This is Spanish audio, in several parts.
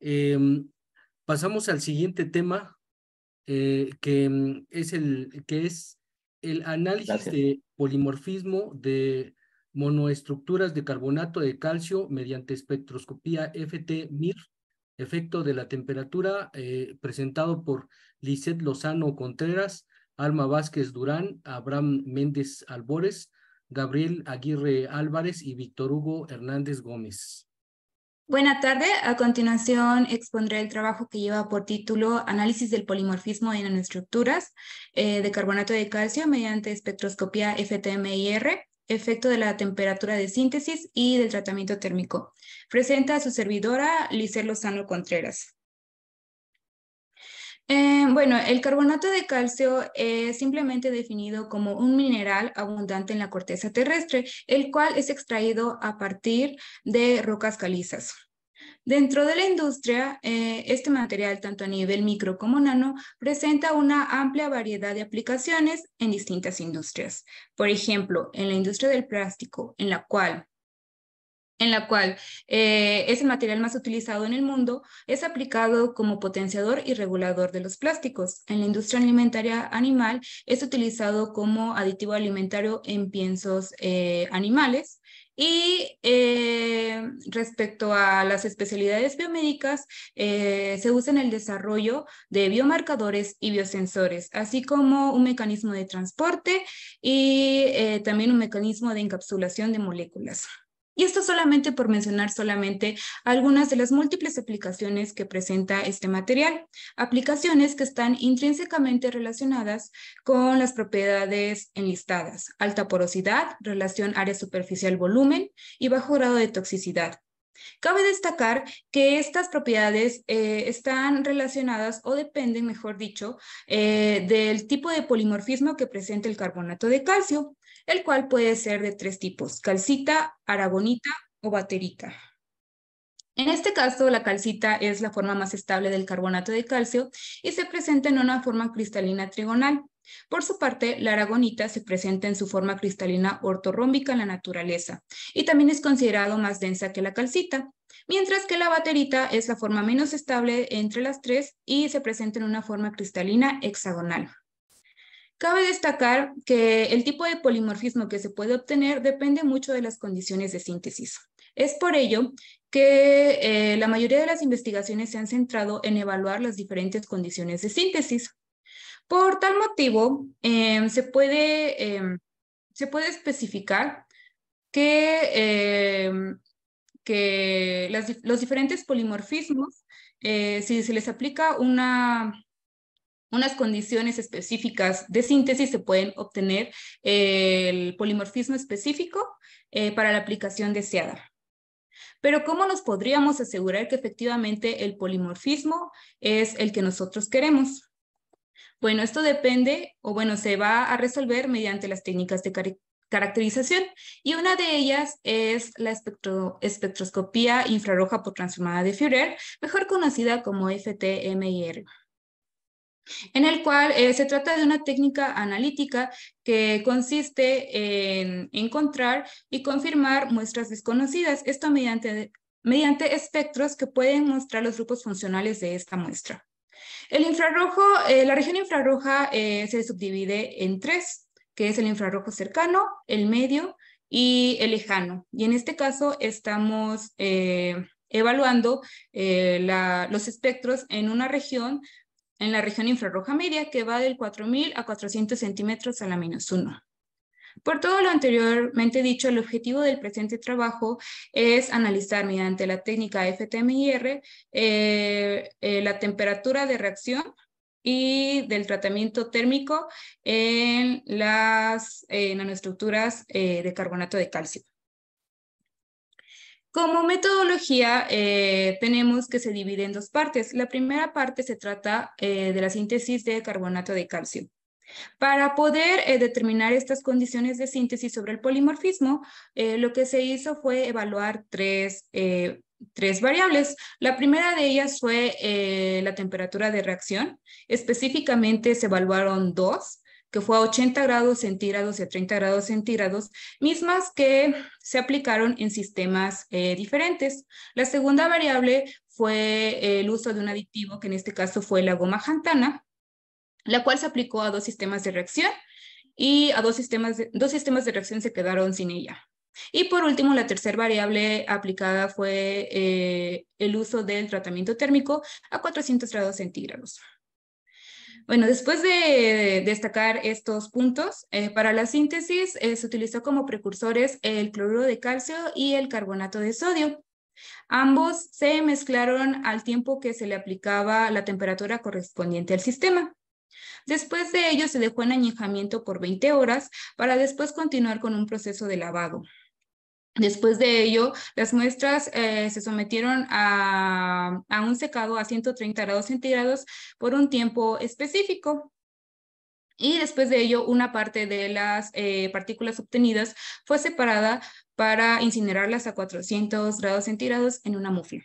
Em, pasamos al siguiente tema, eh, que, mm, es el, que es el análisis de polimorfismo de monoestructuras de carbonato de calcio mediante espectroscopía FT-MIR, efecto de la temperatura, eh, presentado por Lisette Lozano Contreras, Alma Vázquez Durán, Abraham Méndez Albores, Gabriel Aguirre Álvarez y Víctor Hugo Hernández Gómez. Buenas tardes. A continuación expondré el trabajo que lleva por título Análisis del polimorfismo en estructuras eh, de carbonato de calcio mediante espectroscopía FTMIR, efecto de la temperatura de síntesis y del tratamiento térmico. Presenta a su servidora Lizer Lozano Contreras. Eh, bueno, el carbonato de calcio es simplemente definido como un mineral abundante en la corteza terrestre, el cual es extraído a partir de rocas calizas. Dentro de la industria, eh, este material, tanto a nivel micro como nano, presenta una amplia variedad de aplicaciones en distintas industrias. Por ejemplo, en la industria del plástico, en la cual en la cual eh, es el material más utilizado en el mundo, es aplicado como potenciador y regulador de los plásticos. En la industria alimentaria animal es utilizado como aditivo alimentario en piensos eh, animales. Y eh, respecto a las especialidades biomédicas, se usa en el desarrollo de biomarcadores y biosensores, así como un mecanismo de transporte y también un mecanismo de encapsulación de moléculas. Y esto solamente por mencionar solamente algunas de las múltiples aplicaciones que presenta este material, aplicaciones que están intrínsecamente relacionadas con las propiedades enlistadas, alta porosidad, relación área superficial-volumen y bajo grado de toxicidad, Cabe destacar que estas propiedades eh, están relacionadas o dependen, mejor dicho, eh, del tipo de polimorfismo que presenta el carbonato de calcio, el cual puede ser de tres tipos, calcita, aragonita o baterita. En este caso, la calcita es la forma más estable del carbonato de calcio y se presenta en una forma cristalina trigonal. Por su parte, la aragonita se presenta en su forma cristalina ortorrómbica en la naturaleza y también es considerado más densa que la calcita, mientras que la baterita es la forma menos estable entre las tres y se presenta en una forma cristalina hexagonal. Cabe destacar que el tipo de polimorfismo que se puede obtener depende mucho de las condiciones de síntesis. Es por ello que eh, la mayoría de las investigaciones se han centrado en evaluar las diferentes condiciones de síntesis. Por tal motivo, em, em, se, puede, especificar que, em, que los diferentes polimorfismos, eh, si se les aplica una, unas condiciones específicas de síntesis se pueden obtener eh, el polimorfismo específico eh, para la aplicación deseada. Pero ¿cómo nos podríamos asegurar que efectivamente el polimorfismo es el que nosotros queremos? Bueno, esto depende o bueno, se va a resolver mediante las técnicas de caracterización y una de ellas es la espectroscopía infrarroja por transformada de Führer, mejor conocida como FTMIR en el cual eh, se trata de una técnica analítica que consiste en encontrar y confirmar muestras desconocidas, esto mediante, mediante espectros que pueden mostrar los grupos funcionales de esta muestra. El infrarrojo, eh, la región infrarroja eh, se subdivide en tres, que es el infrarrojo cercano, el medio y el lejano. Y en este caso estamos eh, evaluando los espectros en una región, en la región infrarroja media, que va del 4000 a 400 centímetros a la menos uno. Por todo lo anteriormente dicho, el objetivo del presente trabajo es analizar mediante la técnica FTMIR eh, eh, la temperatura de reacción y del tratamiento térmico en las nanoestructuras eh, de carbonato de calcio. Como metodología tenemos que se divide en dos partes. La primera parte se trata de la síntesis de carbonato de calcio. Para poder eh, determinar estas condiciones de síntesis sobre el polimorfismo, eh, lo que se hizo fue evaluar tres, eh, variables. La primera de ellas fue la temperatura de reacción. Específicamente se evaluaron dos, que fue a 80 grados centígrados y a 30 grados centígrados, mismas que se aplicaron en sistemas diferentes. La segunda variable fue el uso de un aditivo, que en este caso fue la goma jantana, la cual se aplicó a dos sistemas de reacción y a dos sistemas de, dos sistemas de reacción se quedaron sin ella. Y por último, la tercera variable aplicada fue eh, el uso del tratamiento térmico a 400 grados centígrados. Bueno, después de destacar estos puntos, eh, para la síntesis eh, se utilizó como precursores el cloruro de calcio y el carbonato de sodio. Ambos se mezclaron al tiempo que se le aplicaba la temperatura correspondiente al sistema. Después de ello se dejó en añejamiento por 20 horas para después continuar con un proceso de lavado. Después de ello, las muestras eh, se sometieron a, un secado a 130 grados centígrados por un tiempo específico. Y después de ello, una parte de las eh, partículas obtenidas fue separada para incinerarlas a 400 grados centígrados en una mufla.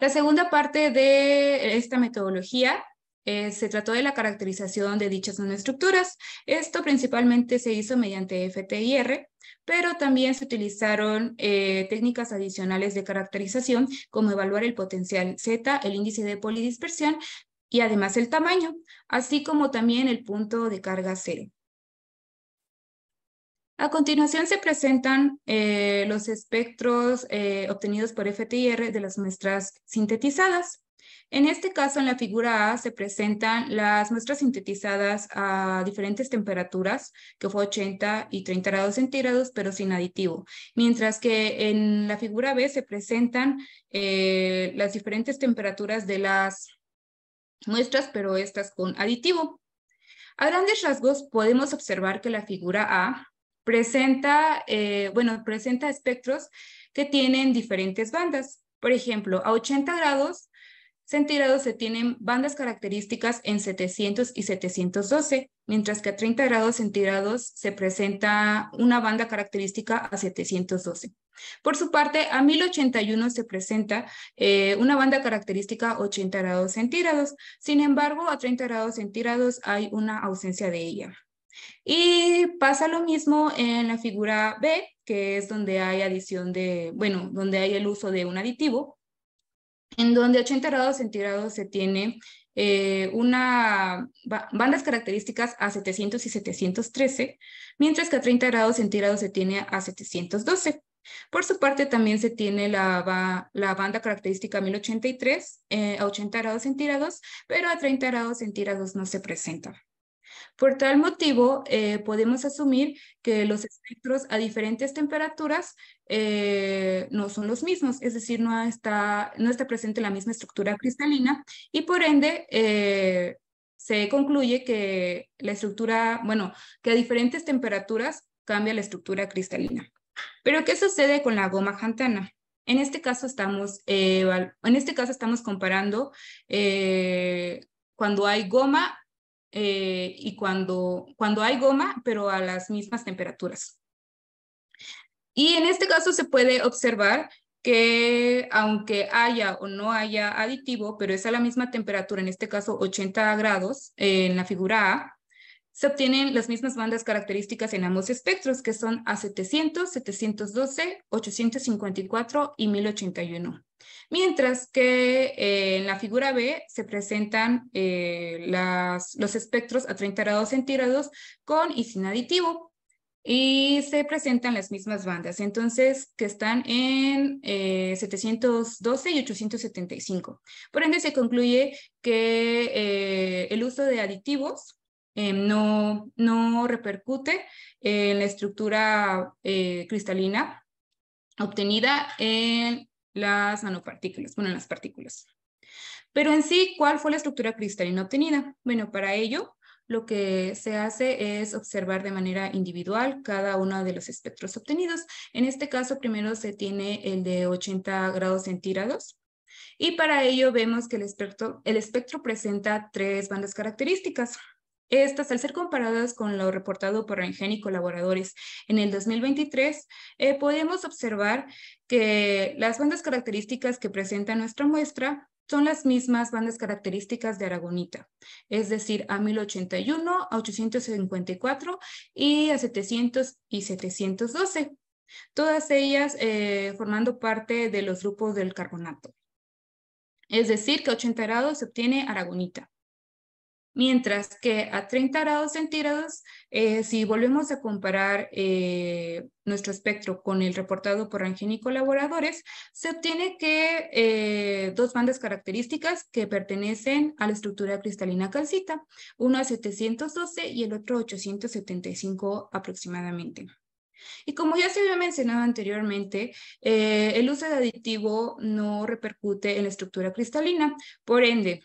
La segunda parte de esta metodología eh, se trató de la caracterización de dichas nanoestructuras. Esto principalmente se hizo mediante FTIR, pero también se utilizaron eh, técnicas adicionales de caracterización, como evaluar el potencial Z, el índice de polidispersión y además el tamaño, así como también el punto de carga cero. A continuación se presentan eh, los espectros obtenidos por FTIR de las muestras sintetizadas. En este caso, en la figura A se presentan las muestras sintetizadas a diferentes temperaturas, que fue 80 y 30 grados centígrados, pero sin aditivo. Mientras que en la figura B se presentan eh, las diferentes temperaturas de las muestras, pero estas con aditivo. A grandes rasgos podemos observar que la figura A presenta, eh, bueno, presenta espectros que tienen diferentes bandas. Por ejemplo, a 80 grados centígrados se tienen bandas características en 700 y 712, mientras que a 30 grados centígrados se presenta una banda característica a 712. Por su parte, a 1081 se presenta eh, una banda característica a 80 grados centígrados, sin embargo, a 30 grados centígrados hay una ausencia de ella. Y pasa lo mismo en la figura B, que es donde hay adición de, bueno, donde hay el uso de un aditivo en donde 80 grados centígrados se tiene eh, una, banda características a 700 y 713, mientras que a 30 grados centígrados se tiene a 712. Por su parte, también se tiene la, banda característica 1083 eh, a 80 grados centígrados, pero a 30 grados centígrados no se presenta. Por tal motivo, eh, podemos asumir que los espectros a diferentes temperaturas eh, no son los mismos, es decir, no está, presente la misma estructura cristalina y por ende eh, se concluye que la estructura, bueno, que a diferentes temperaturas cambia la estructura cristalina. Pero, ¿qué sucede con la goma jantana? En este caso estamos, en este caso estamos comparando cuando hay goma eh, y cuando, cuando hay goma, pero a las mismas temperaturas. Y en este caso se puede observar que aunque haya o no haya aditivo, pero es a la misma temperatura, en este caso 80 grados en la figura A, se obtienen las mismas bandas características en ambos espectros, que son A700, 712, 854 y 1081. Mientras que eh, en la figura B se presentan eh, las, los espectros a 30 grados centígrados con y sin aditivo y se presentan las mismas bandas, entonces que están en 712 eh, y 875. Por ende se concluye que el uso de aditivos eh, no, no repercute en la estructura eh, cristalina obtenida en las nanopartículas, bueno, en las partículas. Pero en sí, ¿cuál fue la estructura cristalina obtenida? Bueno, para ello lo que se hace es observar de manera individual cada uno de los espectros obtenidos. En este caso, primero se tiene el de 80 grados centígrados. Y para ello vemos que el espectro, el espectro presenta tres bandas características. Estas, al ser comparadas con lo reportado por Rengen y colaboradores en el 2023, eh, podemos observar que las bandas características que presenta nuestra muestra son las mismas bandas características de Aragonita, es decir, a 1081, a 854 y a 700 y 712, todas ellas eh, formando parte de los grupos del carbonato. Es decir, que a 80 grados se obtiene Aragonita mientras que a 30 grados centígrados, eh, si volvemos a comparar eh, nuestro espectro con el reportado por Rangini y colaboradores, se obtiene que eh, dos bandas características que pertenecen a la estructura cristalina calcita, uno a 712 y el otro a 875 aproximadamente. Y como ya se había mencionado anteriormente, el uso de aditivo no repercute en la estructura cristalina, por ende,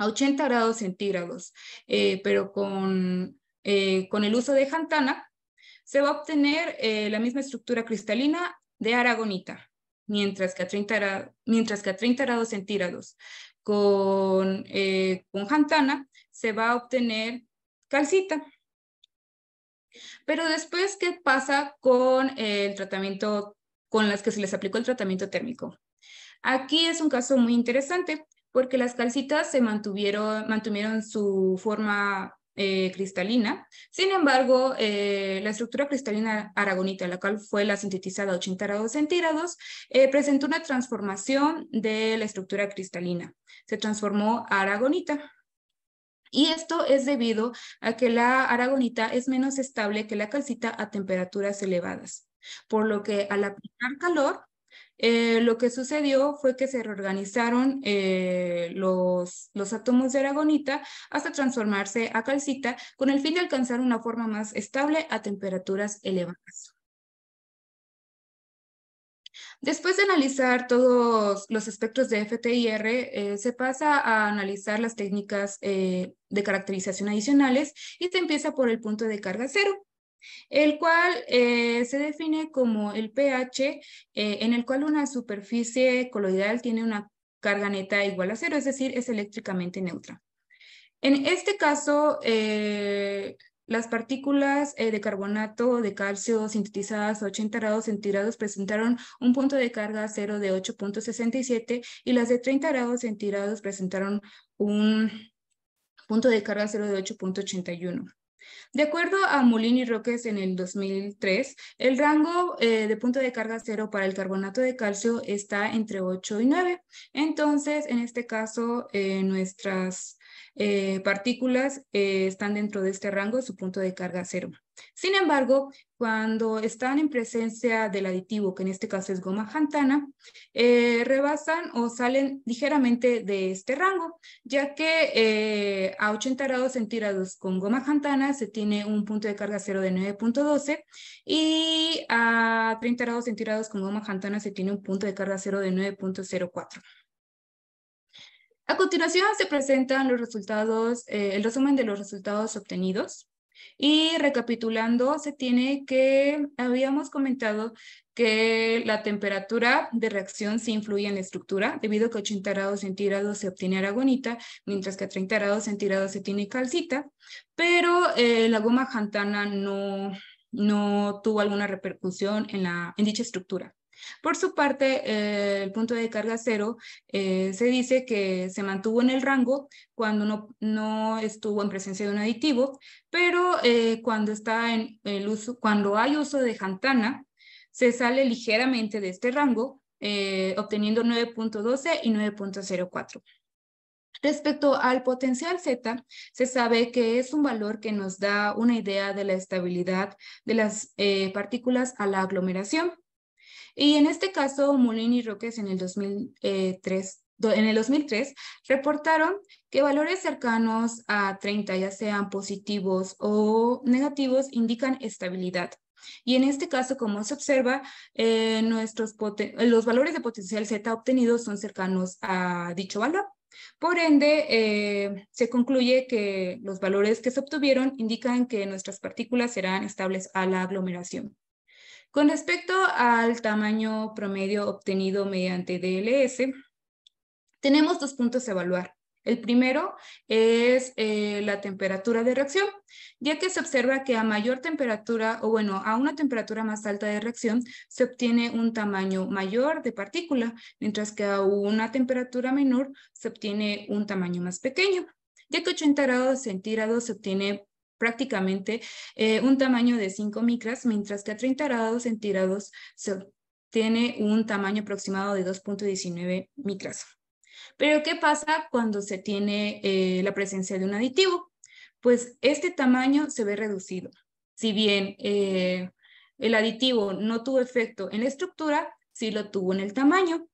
a 80 grados centígrados, eh, pero con, eh, con, el uso de jantana se va a obtener eh, la misma estructura cristalina de aragonita, mientras que a 30, mientras que a grados centígrados con, con jantana se va a obtener calcita. Pero después, ¿qué pasa con el tratamiento, con las que se les aplicó el tratamiento térmico? Aquí es un caso muy interesante porque las calcitas se mantuvieron, su forma eh, cristalina. Sin embargo, eh, la estructura cristalina aragonita, la cual fue la sintetizada a 80 grados centígrados, eh, presentó una transformación de la estructura cristalina. Se transformó a aragonita. Y esto es debido a que la aragonita es menos estable que la calcita a temperaturas elevadas, por lo que al aplicar calor eh, lo que sucedió fue que se reorganizaron eh, los, átomos de aragonita hasta transformarse a calcita con el fin de alcanzar una forma más estable a temperaturas elevadas. Después de analizar todos los espectros de FTIR, eh, se pasa a analizar las técnicas de caracterización adicionales y se empieza por el punto de carga cero el cual eh, se define como el pH eh, en el cual una superficie coloidal tiene una carga neta igual a cero, es decir, es eléctricamente neutra. En este caso, eh, las partículas de carbonato de calcio sintetizadas a 80 grados centígrados presentaron un punto de carga cero de 8.67 y las de 30 grados centígrados presentaron un punto de carga cero de 8.81. De acuerdo a Molini y Roques en el 2003, el rango eh, de punto de carga cero para el carbonato de calcio está entre 8 y 9. Entonces, en este caso, eh, nuestras eh, partículas están dentro de este rango, su punto de carga cero. Sin embargo, cuando están en presencia del aditivo, que en este caso es goma jantana, eh, rebasan o salen ligeramente de este rango, ya que eh, a 80 grados centígrados con goma jantana se tiene un punto de carga cero de 9.12 y a 30 grados centígrados con goma jantana se tiene un punto de carga cero de 9.04. A continuación se presentan los resultados, eh, el resumen de los resultados obtenidos. Y recapitulando, se tiene que, habíamos comentado que la temperatura de reacción se influye en la estructura, debido a que 80 grados centígrados se obtiene aragonita, mientras que a 30 grados centígrados se tiene calcita, pero eh, la goma jantana no, tuvo alguna repercusión en dicha estructura. Por su parte, eh, el punto de carga cero eh, se dice que se mantuvo en el rango cuando no, estuvo en presencia de un aditivo, pero eh, cuando, está en uso, cuando hay uso de jantana, se sale ligeramente de este rango, obteniendo 9.12 y 9.04. Respecto al potencial Z, se sabe que es un valor que nos da una idea de la estabilidad de las partículas a la aglomeración. Y en este caso, molini y Roques en el 2003 eh, reportaron que valores cercanos a 30, ya sean positivos o negativos, indican estabilidad. Y en este caso, como se observa, eh, nuestros los valores de potencial Z obtenidos son cercanos a dicho valor. Por ende, eh, se concluye que los valores que se obtuvieron indican que nuestras partículas serán estables a la aglomeración. Con respecto al tamaño promedio obtenido mediante DLS, tenemos dos puntos a evaluar. El primero es eh, la temperatura de reacción, ya que se observa que a mayor temperatura, o bueno, a una temperatura más alta de reacción, se obtiene un tamaño mayor de partícula, mientras que a una temperatura menor se obtiene un tamaño más pequeño, ya que 80 grados centígrados se obtiene prácticamente eh, un tamaño de 5 micras, mientras que a 30 grados centígrados se obtiene un tamaño aproximado de 2.19 micras. Pero, ¿qué pasa cuando se tiene eh, la presencia de un aditivo? Pues este tamaño se ve reducido. Si bien eh, el aditivo no tuvo efecto en la estructura, sí lo tuvo en el tamaño,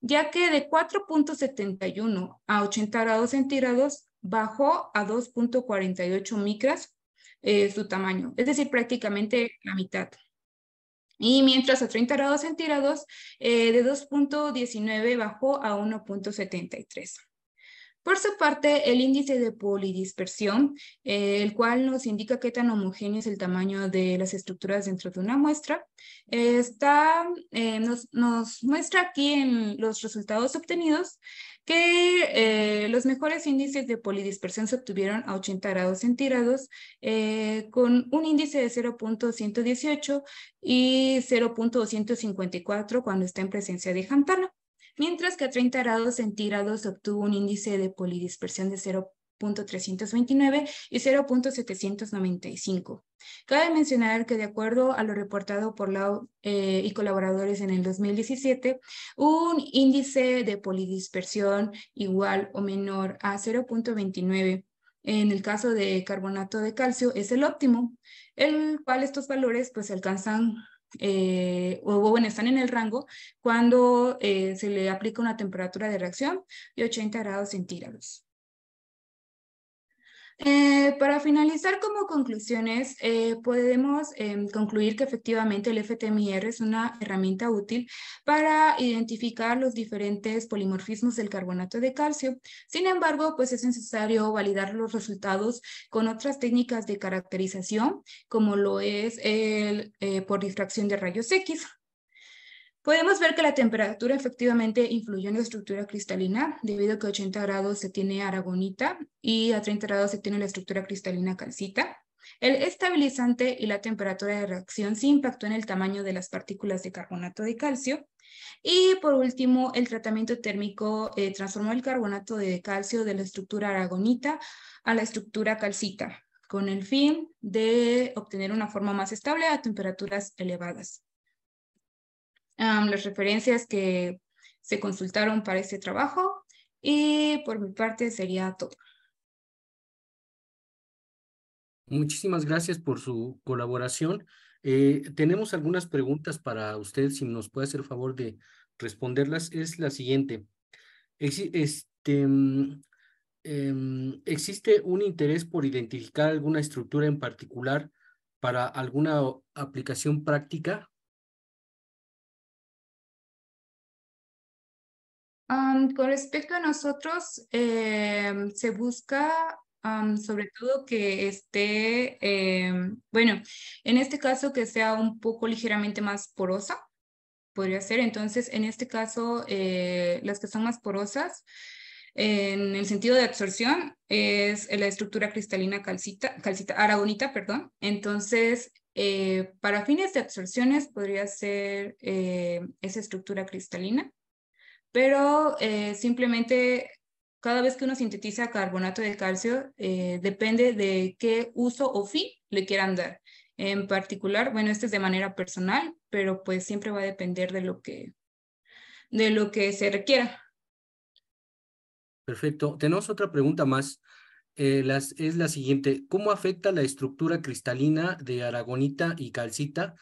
ya que de 4.71 a 80 grados centígrados bajó a 2.48 micras eh, su tamaño, es decir, prácticamente la mitad. Y mientras a 30 grados centígrados, eh, de 2.19 bajó a 1.73. Por su parte, el índice de polidispersión, eh, el cual nos indica qué tan homogéneo es el tamaño de las estructuras dentro de una muestra, está, nos, nos, muestra aquí en los resultados obtenidos que eh, los mejores índices de polidispersión se obtuvieron a 80 grados centígrados eh, con un índice de 0.118 y 0.254 cuando está en presencia de jantana, mientras que a 30 grados centígrados se obtuvo un índice de polidispersión de 0. 0.329 y 0.795. Cabe mencionar que de acuerdo a lo reportado por Lau eh, y colaboradores en el 2017, un índice de polidispersión igual o menor a 0.29 en el caso de carbonato de calcio es el óptimo, el cual estos valores pues alcanzan eh, o bueno, están en el rango cuando eh, se le aplica una temperatura de reacción de 80 grados centígrados. Eh, para finalizar como conclusiones, eh, podemos em, concluir que efectivamente el FTMIR es una herramienta útil para identificar los diferentes polimorfismos del carbonato de calcio. Sin embargo, pues es necesario validar los resultados con otras técnicas de caracterización, como lo es el, eh, por difracción de rayos X, Podemos ver que la temperatura efectivamente influyó en la estructura cristalina, debido a que a 80 grados se tiene aragonita y a 30 grados se tiene la estructura cristalina calcita. El estabilizante y la temperatura de reacción sí impactó en el tamaño de las partículas de carbonato de calcio. Y por último, el tratamiento térmico eh, transformó el carbonato de calcio de la estructura aragonita a la estructura calcita, con el fin de obtener una forma más estable a temperaturas elevadas las referencias que se consultaron para este trabajo y por mi parte sería todo. Muchísimas gracias por su colaboración. Eh, tenemos algunas preguntas para usted, si nos puede hacer favor de responderlas. Es la siguiente. Este, mm, em, ¿Existe un interés por identificar alguna estructura en particular para alguna aplicación práctica? con respecto a nosotros, em, se busca sobre todo que esté, em, bueno, en este caso que sea un poco ligeramente más porosa, podría ser. Entonces, en este caso, eh, las que son más porosas, en el sentido de absorción, es la estructura cristalina calcita, calcita aragonita, perdón. Entonces, eh, para fines de absorciones podría ser eh, esa estructura cristalina pero eh, simplemente cada vez que uno sintetiza carbonato de calcio, eh, depende de qué uso o fin le quieran dar. En particular, bueno, esto es de manera personal, pero pues siempre va a depender de lo que, de lo que se requiera. Perfecto. Tenemos otra pregunta más. Eh, es la siguiente. ¿Cómo afecta la estructura cristalina de aragonita y calcita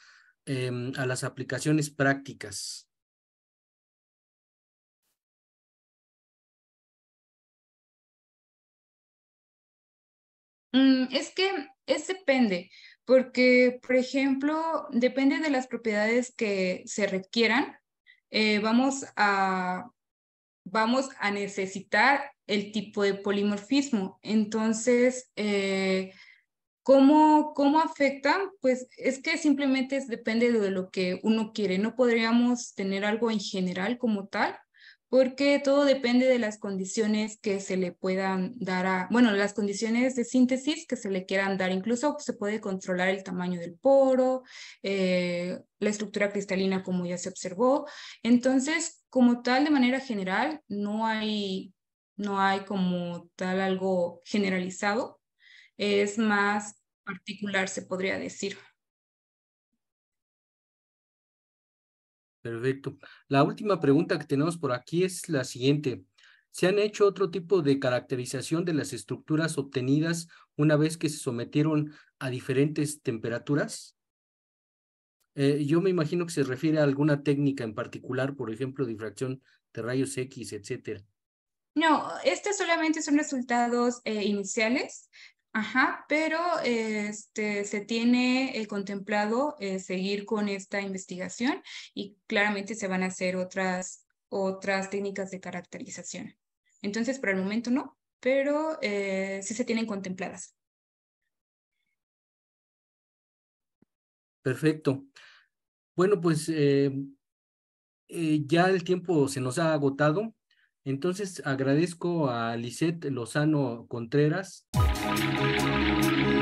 em, a las aplicaciones prácticas? Mm, es que depende, porque, por ejemplo, depende de las propiedades que se requieran, eh, vamos, a, vamos a necesitar el tipo de polimorfismo. Entonces, eh, ¿cómo, ¿cómo afecta? Pues es que simplemente depende de lo que uno quiere. No podríamos tener algo en general como tal, porque todo depende de las condiciones que se le puedan dar a, bueno, las condiciones de síntesis que se le quieran dar. Incluso se puede controlar el tamaño del poro, eh, la estructura cristalina como ya se observó. Entonces, como tal, de manera general, no hay, no hay como tal algo generalizado. Es más particular, se podría decir. Perfecto. La última pregunta que tenemos por aquí es la siguiente. ¿Se han hecho otro tipo de caracterización de las estructuras obtenidas una vez que se sometieron a diferentes temperaturas? Eh, yo me imagino que se refiere a alguna técnica en particular, por ejemplo, difracción de rayos X, etcétera. No, estos solamente son resultados eh, iniciales. Ajá, pero este, se tiene contemplado eh, seguir con esta investigación y claramente se van a hacer otras, otras técnicas de caracterización. Entonces, por el momento no, pero eh, sí se tienen contempladas. Perfecto. Bueno, pues eh, ya el tiempo se nos ha agotado. Entonces agradezco a Lisette Lozano Contreras. Thank you.